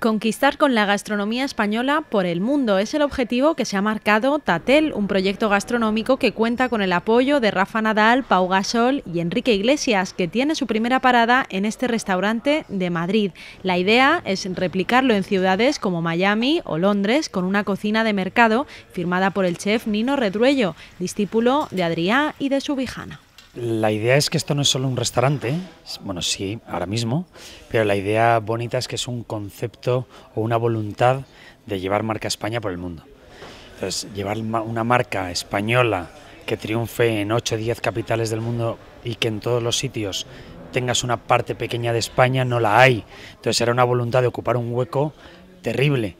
Conquistar con la gastronomía española por el mundo es el objetivo que se ha marcado Tatel, un proyecto gastronómico que cuenta con el apoyo de Rafa Nadal, Pau Gasol y Enrique Iglesias, que tiene su primera parada en este restaurante de Madrid. La idea es replicarlo en ciudades como Miami o Londres con una cocina de mercado firmada por el chef Nino Redruello, discípulo de Adrià y de Subijana. La idea es que esto no es solo un restaurante, bueno, sí, ahora mismo, pero la idea bonita es que es un concepto o una voluntad de llevar marca España por el mundo. Entonces, llevar una marca española que triunfe en 8 o 10 capitales del mundo y que en todos los sitios tengas una parte pequeña de España, no la hay. Entonces, era una voluntad de ocupar un hueco terrible.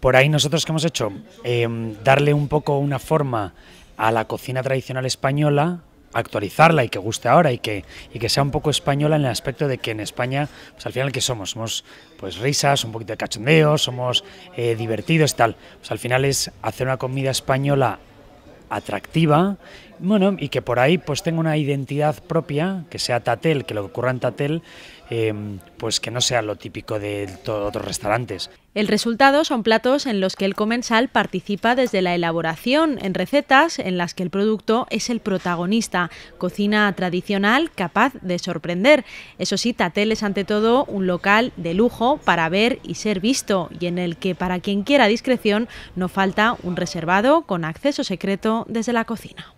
Por ahí nosotros que hemos hecho, em, darle un poco una forma a la cocina tradicional española, actualizarla y que guste ahora y que, y que sea un poco española en el aspecto de que en España, pues al final, que somos? Somos pues risas, un poquito de cachondeo, somos eh, divertidos y tal. Pues al final es hacer una comida española atractiva bueno, y que por ahí pues tenga una identidad propia, que sea Tatel, que lo que ocurra en Tatel, em, pues que no sea lo típico de todos otros restaurantes. El resultado son platos en los que el comensal participa desde la elaboración, en recetas en las que el producto es el protagonista, cocina tradicional capaz de sorprender. Eso sí, Tatel es ante todo un local de lujo para ver y ser visto y en el que para quien quiera discreción no falta un reservado con acceso secreto desde la cocina.